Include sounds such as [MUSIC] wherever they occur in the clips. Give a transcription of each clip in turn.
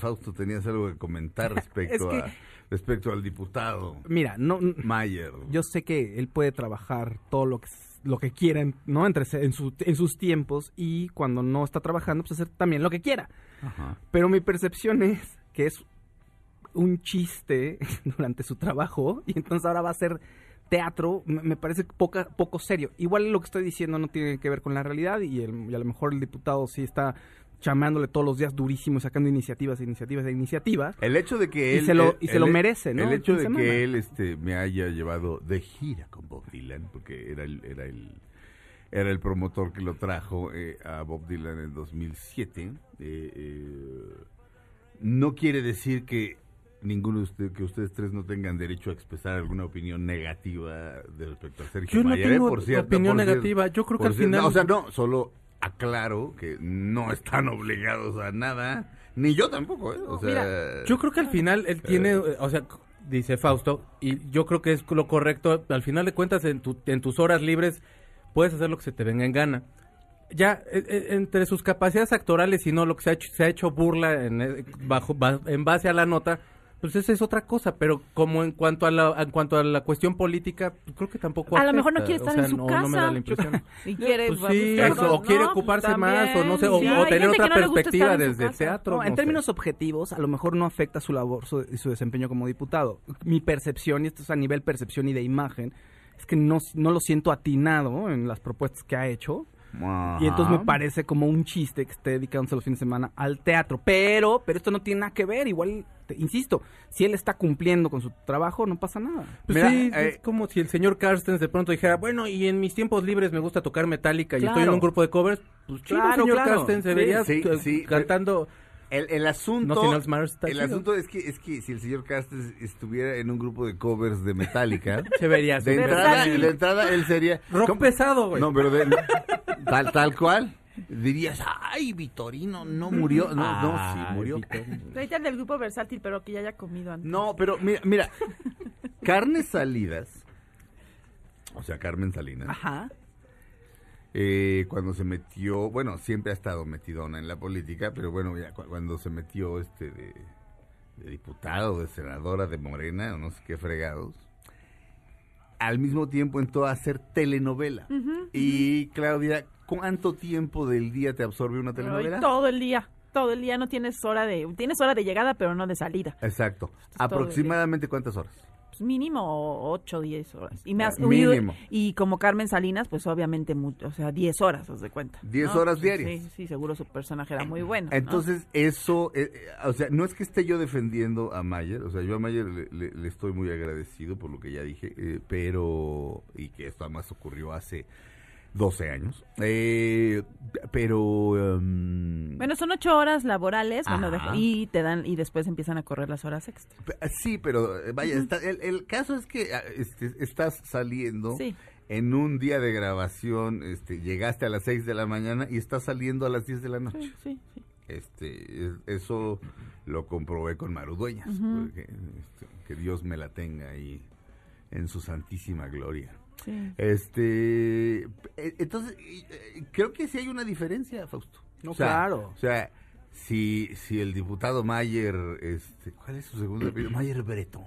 Fausto, tenías algo que comentar [LAUGHS] respecto, a, respecto al diputado. Mira, no, Mayer. Yo sé que él puede trabajar todo lo que lo que quiera, ¿no? Entre, en, sus tiempos y cuando no está trabajando, pues hacer también lo que quiera. Pero mi percepción es que es un chiste [LAUGHS] durante su trabajo y entonces ahora va a ser teatro, me parece poco serio. Igual lo que estoy diciendo no tiene que ver con la realidad y a lo mejor el diputado sí está chamándole todos los días durísimo sacando iniciativas, iniciativas e iniciativas. El hecho de que él... Eh, y se lo, y se lo merece, ¿no? El hecho de que él este, me haya llevado de gira con Bob Dylan, porque era el, era el, era el promotor que lo trajo eh, a Bob Dylan en 2007. Eh, no quiere decir que ninguno de usted, que ustedes tres no tengan derecho a expresar alguna opinión negativa de respecto a Sergio Yo no tengo opinión negativa. Yo creo que al final... o sea, no, solo aclaro que no están obligados a nada, ni yo tampoco. ¿eh? yo creo que al final él tiene, eh, o sea, dice Fausto, y yo creo que es lo correcto, al final de cuentas en, tus horas libres puedes hacer lo que se te venga en gana. Ya, e, e, entre sus capacidades actorales y no, lo que se ha hecho, se ha hecho burla en, eh, bajo, en base a la nota pues esa es otra cosa, pero como en cuanto a la en cuanto a la cuestión política, creo que tampoco A lo mejor no quiere estar en su casa. No me da la impresión. [LAUGHS] Pues o quiere pues ocuparse más o no sé, o, tener otra perspectiva desde el teatro. en términos objetivos, a lo mejor no afecta su labor y su, desempeño como diputado. Mi percepción, y esto es a nivel percepción y de imagen, es que no, no lo siento atinado en las propuestas que ha hecho. Y entonces me parece como un chiste que esté dedicándose los fines de semana al teatro. Pero, pero esto no tiene nada que ver. Igual, insisto, si él está cumpliendo con su trabajo, no pasa nada. Pues eh, es como si el señor Carstens de pronto dijera, bueno, y en mis tiempos libres me gusta tocar Metallica y estoy en un grupo de covers. Pues chido, señor Carstens, se pues, sí, cantando... El, asunto, el, asunto es que es que si el señor Carstens estuviera en un grupo de covers de Metallica, [LAUGHS] se vería. De de entrada él sería rock pesado, güey. No, pero de, Tal, cual. Dirías, ay, Vitorino, no murió. No, sí, murió. Ahorita del grupo versátil, pero que ya haya comido antes. No, pero mira, mira, carnes salidas, o sea, Carmen Salinas. Ajá. Eh, cuando se metió, bueno, siempre ha estado metidona en la política, pero bueno, ya cuando se metió este de, de, diputado, de senadora de Morena, no sé qué fregados, al mismo tiempo entró a hacer telenovela. y Claudia ¿Cuánto tiempo del día te absorbe una telenovela? todo el día todo el día no tienes hora de tienes hora de llegada pero no de salida exacto aproximadamente cuántas horas pues mínimo 8, 10 horas y me has ah, y como Carmen Salinas pues obviamente mucho, o sea 10 horas haz de cuenta 10 horas diarias sí, sí seguro su personaje era eh, muy bueno entonces eso eh, eh, o sea no es que esté yo defendiendo a Mayer o sea yo a Mayer le, estoy muy agradecido por lo que ya dije pero y que esto además ocurrió hace 12 años. Eh, pero... Em, bueno, son 8 horas laborales y te dan y después empiezan a correr las horas extra. Sí, pero eh, vaya, el, caso es que ah, este, estás saliendo... En un día de grabación, este, llegaste a las 6 de la mañana y estás saliendo a las 10 de la noche. Sí, sí, Este, eso lo comprobé con Maru Dueñas. Este, que Dios me la tenga ahí en su santísima gloria. Este, e, entonces, e, creo que sí hay una diferencia, Fausto. No, claro. O sea, si, si el diputado Mayer, este, ¿cuál es su segundo apellido? Mayer Bretón.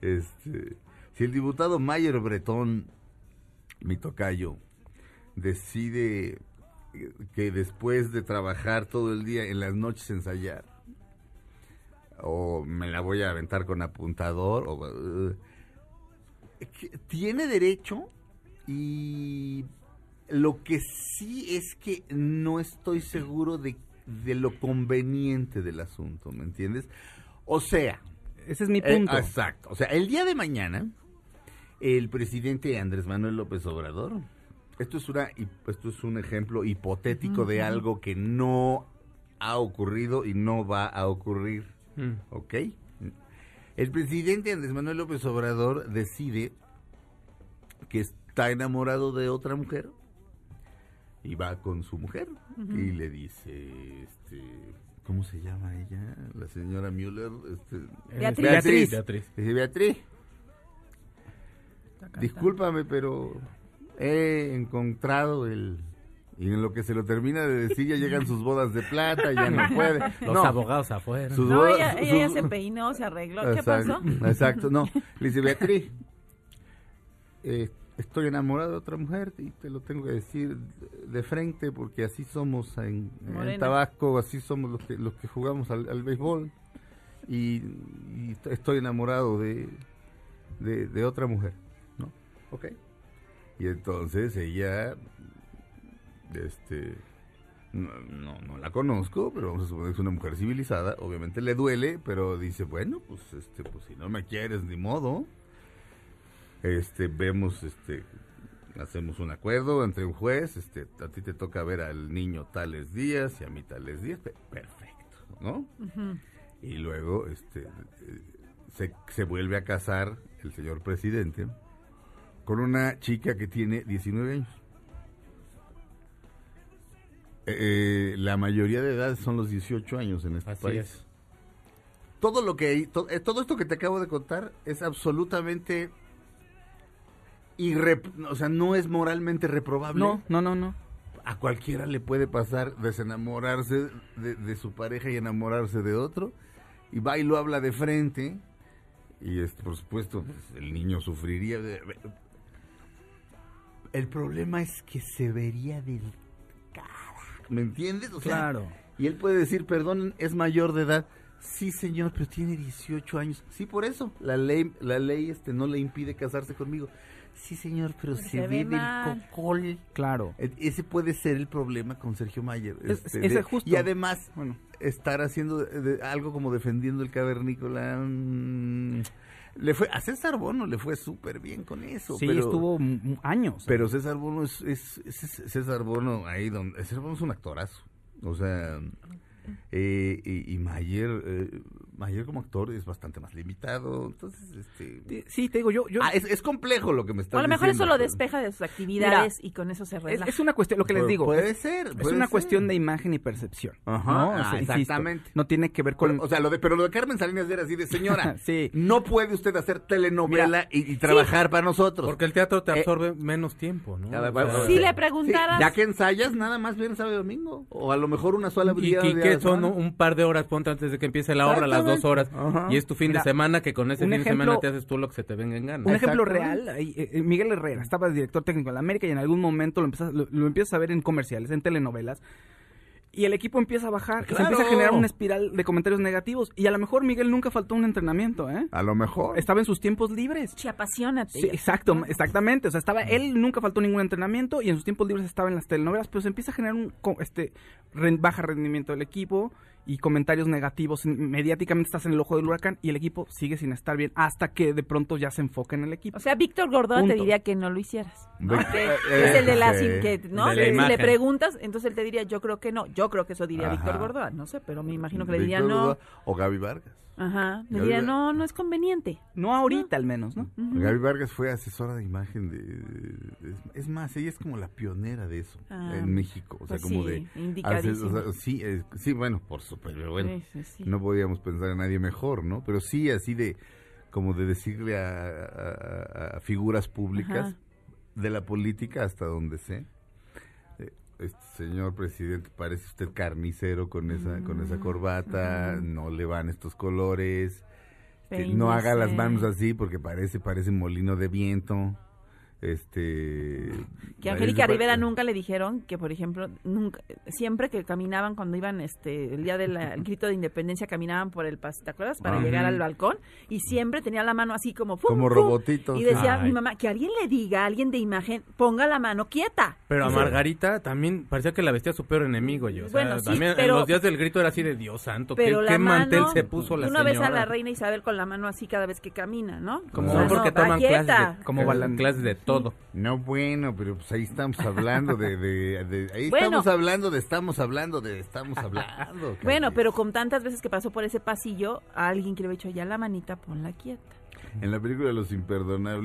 Este, si el diputado Mayer Bretón, mi tocayo, decide que después de trabajar todo el día, en las noches ensayar, o me la voy a aventar con apuntador, o eh, tiene derecho y lo que sí es que no estoy seguro de, lo conveniente del asunto, ¿me entiendes? O sea... Ese es mi eh, punto. exacto. O sea, el día de mañana, el presidente Andrés Manuel López Obrador, esto es, una, esto es un ejemplo hipotético de algo que no ha ocurrido y no va a ocurrir, mm. ¿ok? El presidente Andrés Manuel López Obrador decide que está enamorado de otra mujer y va con su mujer y le dice, este, ¿cómo se llama ella? La señora Müller. Este, Beatriz. Beatriz. Beatriz. Dice, Beatriz, discúlpame, pero he encontrado el y en lo que se lo termina de decir ya llegan sus bodas de plata, ya no [LAUGHS] puede. Los abogados afuera. Sus no, bodas, ella, se peinó, se arregló. ¿Qué pasó? Exacto, no. Le dice, Beatriz, [LAUGHS] eh, estoy enamorado de otra mujer y te lo tengo que decir de frente porque así somos en, Tabasco, así somos los que, jugamos al, béisbol. Y, estoy enamorado de, de otra mujer, ¿no? Ok. Y entonces ella este, no, la conozco, pero vamos a suponer que es una mujer civilizada. Obviamente le duele, pero dice, bueno, pues, este, pues si no me quieres, ni modo. Este, vemos, este, hacemos un acuerdo entre un juez, este, a ti te toca ver al niño tales días y a mí tales días, perfecto, ¿no? Y luego, este, se, se vuelve a casar el señor presidente con una chica que tiene 19 años. Eh, la mayoría de edad son los 18 años en este Así país. Todo lo que eh, todo esto que te acabo de contar es absolutamente irre, o sea, no es moralmente reprobable. No, no, no, A cualquiera le puede pasar desenamorarse de, su pareja y enamorarse de otro. Y va y lo habla de frente. Y este, por supuesto, pues, el niño sufriría. El problema es que se vería del ¿Me entiendes? claro. Y él puede decir, perdón, es mayor de edad. Sí, señor, pero tiene 18 años. Sí, por eso la ley la ley este no le impide casarse conmigo. Sí, señor, pero, se, el cocol. Claro. E, ese puede ser el problema con Sergio Mayer. Es, este, justo. Y además, bueno, estar haciendo algo como defendiendo el cavernícola. Mm, le fue, a César Bono le fue súper bien con eso. Sí, estuvo años. Pero César Bono es, César Bono ahí donde... César Bono es un actorazo. O sea, eh, y, Mayer, eh, Mayer como actor es bastante más limitado. Entonces, este. Sí, te digo, yo. Ah, es, complejo lo que me está diciendo. A lo mejor eso lo despeja de sus actividades y con eso se relaja. Es, una cuestión, lo que les digo. Puede ser. es una cuestión de imagen y percepción. Ajá. exactamente. no tiene que ver con. O sea, lo de, pero lo de Carmen Salinas era así de señora. [LAUGHS] sí. No puede usted hacer telenovela y, trabajar para nosotros. Porque el teatro te eh, absorbe menos tiempo, ¿no? si le preguntaras. ya que ensayas, nada más viene sábado y domingo. O a lo mejor una sola. Y, y que son un par de horas, ponte antes de que empiece la obra, las dos dos horas y es tu fin de semana que con ese fin de semana te haces tú lo que se te venga en gana. Un ejemplo real, eh, eh, Miguel Herrera estaba director técnico de la América y en algún momento lo empiezas, lo, empiezas a ver en comerciales, en telenovelas y el equipo empieza a bajar, ah, se empieza a generar una espiral de comentarios negativos. Y a lo mejor Miguel nunca faltó un entrenamiento, ¿eh? A lo mejor. Estaba en sus tiempos libres. Sí, apasiona, exacto, exactamente. O sea, estaba, él nunca faltó ningún entrenamiento y en sus tiempos libres estaba en las telenovelas, pero se empieza a generar un este, baja rendimiento del equipo y comentarios negativos. Mediáticamente estás en el ojo del huracán y el equipo sigue sin estar bien hasta que de pronto ya se enfoca en el equipo. O sea, Víctor Gordón te diría que no lo hicieras. ¿no? Eh, es el de la, eh, ¿no? Eh, si le preguntas, entonces él te diría, yo creo que no. Yo creo que eso diría Víctor Gordón. No sé, pero me imagino que le diría no. o Gaby Vargas. Ajá. Me diría, no, no es conveniente. No ahorita al menos, ¿no? Gaby Vargas fue asesora de imagen de... Es, más, ella es como la pionera de eso ah, en México. O sea, pues como sí, de... sí, sí, bueno, por supuesto, pero bueno. No podíamos pensar en nadie mejor, ¿no? Pero sí, así de... Como de decirle a, figuras públicas, de la política hasta donde sé, este señor presidente, parece usted carnicero con esa, con esa mm, corbata, no le van estos colores, no haga las manos así porque parece, parece molino de viento este que Angélica Rivera nunca le dijeron que por ejemplo nunca siempre que caminaban cuando iban este el día del grito de independencia caminaban por el ¿te acuerdas? para llegar al balcón y siempre tenía la mano así como ¡fum, como robotito. y decía mi mamá que alguien le diga alguien de imagen ponga la mano quieta pero a Margarita también parecía que la vestía su peor enemigo yo también en los días del grito era así de Dios santo pero ¿qué, mantel se puso la una vez a la reina Isabel con la mano así cada vez que camina ¿no? como porque toman clases de, como de no, bueno, pero pues ahí estamos hablando de, de, ahí estamos hablando de estamos hablando de estamos ah, hablando. Ah. bueno, pero con tantas veces que pasó por ese pasillo, a alguien que le había hecho ya la manita, ponla quieta. En la película Los Imperdonables